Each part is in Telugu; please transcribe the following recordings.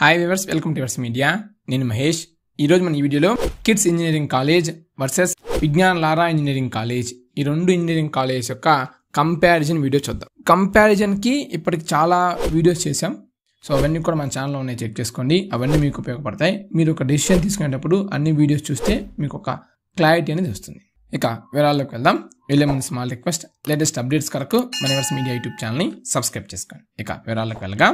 హాయ్ వివర్స్ వెల్కమ్ టు వర్స్ మీడియా నేను మహేష్ ఈరోజు మన ఈ వీడియోలో KITS engineering college versus Vignan Lara engineering college ఈ రెండు ఇంజనీరింగ్ కాలేజ్ యొక్క కంపారిజన్ వీడియో చూద్దాం కంపారిజన్కి ఇప్పటికి చాలా వీడియోస్ చేసాం సో అవన్నీ కూడా మన ఛానల్లో ఉన్నాయి చెక్ చేసుకోండి అవన్నీ మీకు ఉపయోగపడతాయి మీరు ఒక డిసిషన్ తీసుకునేటప్పుడు అన్ని వీడియోస్ చూస్తే మీకు ఒక క్లారిటీ అనేది వస్తుంది ఇక వివరాల్లోకి వెళ్దాం వెళ్ళే ముందు స్మాల్ రిక్వెస్ట్ లేటెస్ట్ అప్డేట్స్ కొరకు మన మీడియా యూట్యూబ్ ఛానల్ని సబ్స్క్రైబ్ చేసుకోండి ఇక వివరాల్లోకి వెళ్ళగా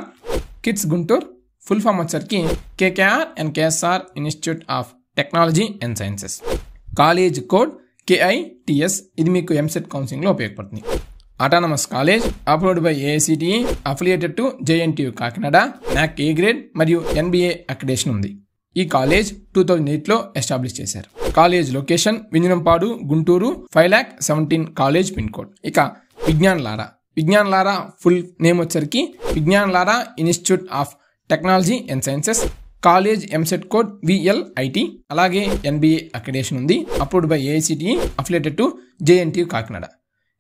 కిడ్స్ గుంటూరు ఫుల్ ఫామ్ వచ్చరికి KKR and KSR institute of technology and sciences college code KITS ఇది మీకు ఎంసెట్ కౌన్సిలింగ్లో e ఉపయోగపడుతుంది autonomous college approved by AICTE affiliated to JNTU Kakinada NAAC A grade మరియు ఎన్బిఏ అక్రిడేషన్ ఉంది ఈ కాలేజ్ టూ థౌజండ్ ఎయిట్లో ఎస్టాబ్లిష్ చేశారు college location Vinjanampadu Guntur five lakh seventeen college pin code ఇక విజ్ఞాన్ లారా విజ్ఞాన్ లారా ఫుల్ నేమ్ వచ్చరికి Vignan Lara institute of technology and sciences college EAMCET code VLIT అలాగే ఎన్బిఏ అక్రిడేషన్ ఉంది approved by AICTE e, affiliated to JNT Kakinada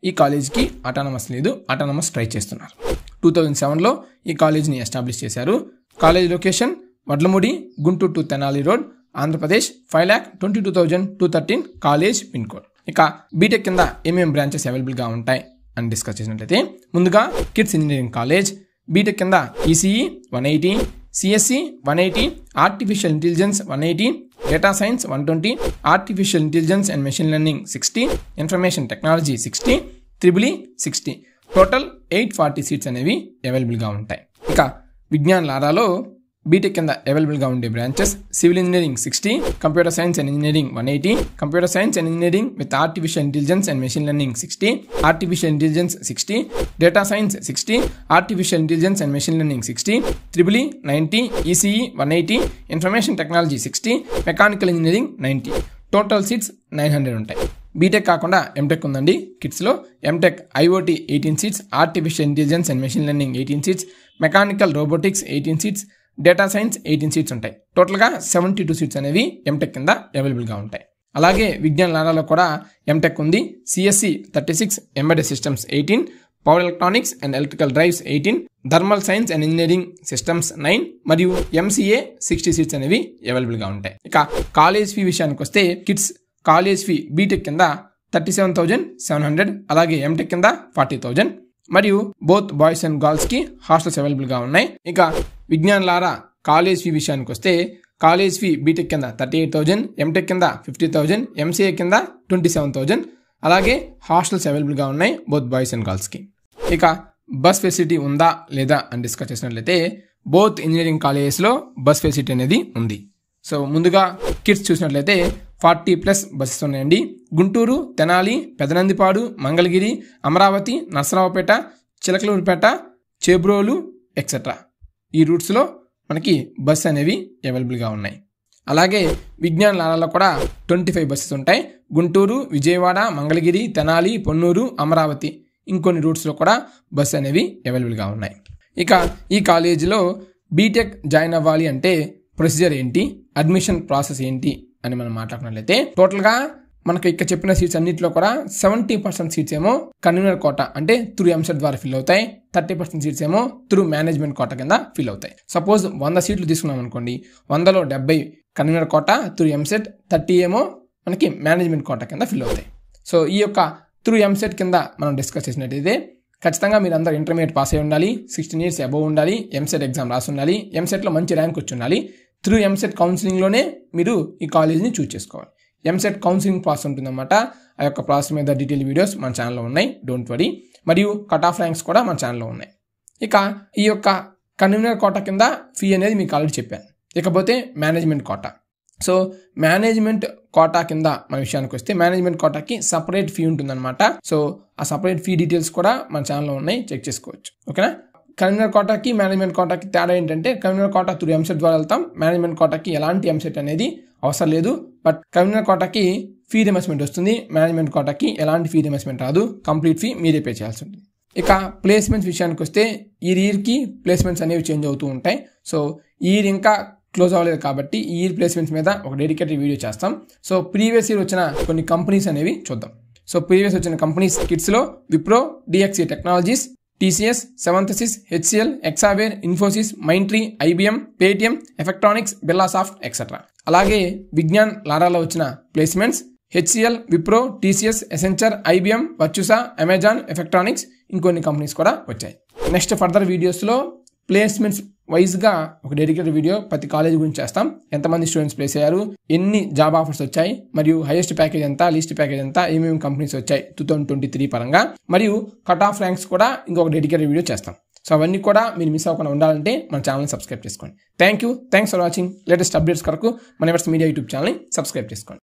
ఈ కాలేజ్కి అటానమస్ లేదు అటానమస్ ట్రై చేస్తున్నారు టూ థౌజండ్ సెవెన్లో ఈ కాలేజీని ఎస్టాబ్లిష్ చేశారు college location Vadlamudi Guntur to Tenali road Andhra Pradesh five lakh twenty two thousand two thirteen college pin code ఇక బీటెక్ కింద ఏమేమి బ్రాంచెస్ అవైలబుల్గా ఉంటాయి అని డిస్కస్ చేసినట్లయితే ముందుగా కిడ్స్ ఇంజనీరింగ్ కాలేజ్ బీటెక్ కింద ECE one eighty CSE one eighty artificial intelligence one eighty data science one twenty artificial intelligence and machine learning sixty information technology sixty ఈ sixty total eight forty seats అనేవి అవైలబుల్గా ఉంటాయి ఇక విజ్ఞాన లారాలో బీటెక్ కింద అవైలబుల్గా ఉండే branches civil engineering sixty computer science and engineering one eighty computer science and engineering with artificial intelligence and machine learning sixty artificial intelligence sixty data science sixty artificial intelligence and machine learning sixty triple E ninety ECE one eighty information technology sixty mechanical engineering ninety total seats nine hundred ఉంటాయి బీటెక్ కాకుండా ఎంటెక్ ఉందండి కిట్స్లో MTech IoT eighteen seats artificial intelligence and machine learning eighteen seats mechanical robotics eighteen seats data science eighteen seats ఉంటాయి టోటల్గా సెవెంటీ టూ సీట్స్ అనేవి ఎంటెక్ కింద అవైలబుల్గా ఉంటాయి అలాగే విజ్ఞాన లాడాలో కూడా ఎంటెక్ ఉంది CSE thirty six embedded systems eighteen power electronics and electrical drives eighteen thermal science and engineering systems nine మరియు ఎంసీఏ సిక్స్టీ సీట్స్ అనేవి అవైలబుల్గా ఉంటాయి ఇక కాలేజ్ ఫీ విషయానికి వస్తే కిడ్స్ కాలేజ్ ఫీ బీటెక్ కింద thirty seven thousand seven hundred అలాగే ఎంటెక్ కింద ఫార్టీ థౌజండ్ మరియు బోత్ బాయ్స్ అండ్ గర్ల్స్కి హాస్టల్స్ అవైలబుల్గా ఉన్నాయి ఇక విజ్ఞానులారా కాలేజ్ ఫీ విషయానికి వస్తే కాలేజ్ ఫీ బీటెక్ కింద థర్టీ ఎయిట్ థౌజండ్ ఎంటెక్ కింద ఫిఫ్టీ థౌజండ్ ఎంసీఏ కింద ట్వంటీ సెవెన్ థౌజండ్ అలాగే హాస్టల్స్ అవైలబుల్గా ఉన్నాయి బోత్ బాయ్స్ అండ్ గర్ల్స్కి ఇక బస్ ఫెసిలిటీ ఉందా లేదా అని డిస్కస్ చేసినట్లయితే బోత్ ఇంజనీరింగ్ కాలేజెస్లో బస్ ఫెసిలిటీ అనేది ఉంది సో ముందుగా కిడ్స్ చూసినట్లయితే ఫార్టీ ప్లస్ బస్సెస్ ఉన్నాయండి గుంటూరు తెనాలి పెదనందిపాడు మంగళగిరి అమరావతి నర్సరావుపేట చిలకలూరుపేట చేబ్రోలు ఎక్సెట్రా ఈ రూట్స్లో మనకి బస్సు అనేవి అవైలబుల్గా ఉన్నాయి అలాగే విజ్ఞాన లాలలో కూడా ట్వంటీ ఫైవ్ బస్సెస్ ఉంటాయి గుంటూరు విజయవాడ మంగళగిరి తెనాలి పొన్నూరు అమరావతి ఇంకొన్ని రూట్స్లో కూడా బస్సు అనేవి అవైలబుల్గా ఉన్నాయి ఇక ఈ కాలేజీలో బీటెక్ జాయిన్ అవ్వాలి అంటే ప్రొసీజర్ ఏంటి అడ్మిషన్ ప్రాసెస్ ఏంటి అని మనం మాట్లాడినట్లయితే టోటల్గా మనకి ఇక్కడ చెప్పిన సీట్స్ అన్నింటిలో కూడా సెవెంటీ పర్సెంట్ సీట్స్ ఏమో కన్వీనర్ కోట అంటే త్రూ ఎంసెట్ ద్వారా ఫిల్ అవుతాయి థర్టీ పర్సెంట్ సీట్స్ ఏమో త్రూ మేనేజ్మెంట్ కోట కింద ఫిల్ అవుతాయి సపోజ్ వంద సీట్లు తీసుకున్నాం అనుకోండి వందలో డెబ్బై convener quota through EAMCET thirty ఏమో మనకి మేనేజ్మెంట్ కోట కింద ఫిల్ అవుతాయి సో ఈ యొక్క త్రూ ఎంసెట్ కింద మనం డిస్కస్ చేసినట్టయితే ఖచ్చితంగా మీరు అందరూ ఇంటర్మీడియట్ పాస్ అయి ఉండాలి సిక్స్టీన్ ఇయర్స్ అబోవ్ ఉండాలి ఎంసెట్ ఎగ్జామ్ రాసి ఉండాలి ఎంసెట్లో మంచి ర్యాంక్ వచ్చి ఉండాలి త్రూ ఎంసెట్ కౌన్సిలింగ్లోనే మీరు ఈ కాలేజీని చూస్ చేసుకోవాలి ఎంసెట్ కౌన్సిలింగ్ ప్రాసెస్ ఉంటుందన్నమాట ఆ యొక్క ప్రాసెస్ మీద డీటెయిల్ వీడియోస్ మన ఛానల్లో ఉన్నాయి డోంట్ వరీ మరియు కట్ ఆఫ్ ర్యాంక్స్ కూడా మన ఛానల్లో ఉన్నాయి ఇక ఈ యొక్క కన్వీనర్ కోట కింద ఫీ అనేది మీకు ఆల్రెడీ చెప్పాను ఇకపోతే management quota so management quota కింద మన విషయానికి వస్తే మేనేజ్మెంట్ కోటాకి సపరేట్ ఫీ ఉంటుందన్నమాట సో ఆ సపరేట్ ఫీ డీటెయిల్స్ కూడా మన ఛానల్లో ఉన్నాయి చెక్ చేసుకోవచ్చు ఓకేనా కన్వీనర్ కోటాకి మేనేజ్మెంట్ కోటాకి తేడా ఏంటంటే కన్వీనర్ కోట త్రూ ఎంసెట్ ద్వారా వెళ్తాం మేనేజ్మెంట్ కోటకి ఎలాంటి ఎంసెట్ అనేది అవసరం లేదు బట్ కన్వీనర్ కోటకి ఫీ రిమెస్మెంట్ వస్తుంది మేనేజ్మెంట్ కోటాకి ఎలాంటి ఫీ రిమెస్మెంట్ రాదు కంప్లీట్ ఫీ మీరే పే చేయాల్సి ఉంటుంది ఇక ప్లేస్మెంట్స్ విషయానికి వస్తే ఈ ఇయర్కి ప్లేస్మెంట్స్ అనేవి చేంజ్ అవుతూ ఉంటాయి సో ఈ ఇయర్ ఇంకా క్లోజ్ అవ్వలేదు కాబట్టి ఈ ఇయర్ ప్లేస్మెంట్స్ మీద ఒక డెడికేటెడ్ వీడియో చేస్తాం సో ప్రీవియస్ ఇయర్ వచ్చిన కొన్ని కంపెనీస్ అనేవి చూద్దాం సో ప్రీవియస్ వచ్చిన కంపెనీస్ కిట్స్లో విప్రో డిఎక్సీ టెక్నాలజీస్ టీసీఎస్ సెవెంతసిస్ హెచ్సిఎల్ ఎక్సావేర్ Infosys Mindtree IBM Paytm Efftronics Birlasoft etcetera అలాగే విజ్ఞాన్ లారాలో వచ్చిన placements HCL Wipro TCS Accenture IBM Virtusa Amazon Efftronics ఇంకొన్ని కంపెనీస్ కూడా వచ్చాయి నెక్స్ట్ ఫర్దర్ వీడియోస్లో ప్లేస్మెంట్స్ వైజ్గా ఒక డెడికేటెడ్ వీడియో ప్రతి కాలేజ్ గురించి చేస్తాం ఎంతమంది స్టూడెంట్స్ ప్లేస్ అయ్యారు ఎన్ని జాబ్ ఆఫర్స్ వచ్చాయి మరియు హైయెస్ట్ ప్యాకేజ్ ఎంత లీస్ట్ ప్యాకేజ్ ఎంత ఏమేమి కంపెనీస్ వచ్చాయి టూ థౌసండ్ ట్వంటీ త్రీ పరంగా మరియు కట్ ఆఫ్ ర్యాంక్స్ కూడా ఇంకొక డెడికేటెడ్ వీడియో చేస్తాం సో అవన్నీ కూడా మీరు మిస్ అవ్వకుండా ఉండాలంటే మన ఛానల్ని సబ్స్క్రైబ్ చేసుకోండి thank you thanks for watching latest updates కొరకు మన మీడియా యూట్యూబ్ ఛానల్ని సబ్స్క్రైబ్ చేసుకోండి